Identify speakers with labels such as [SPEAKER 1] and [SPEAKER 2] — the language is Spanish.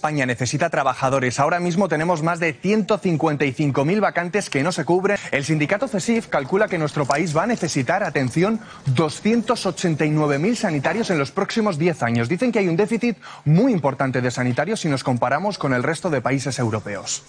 [SPEAKER 1] España necesita trabajadores. Ahora mismo tenemos más de 155.000 vacantes que no se cubren. El sindicato CESIF calcula que nuestro país va a necesitar, atención, 289.000 sanitarios en los próximos 10 años. Dicen que hay un déficit muy importante de sanitarios si nos comparamos con el resto de países europeos.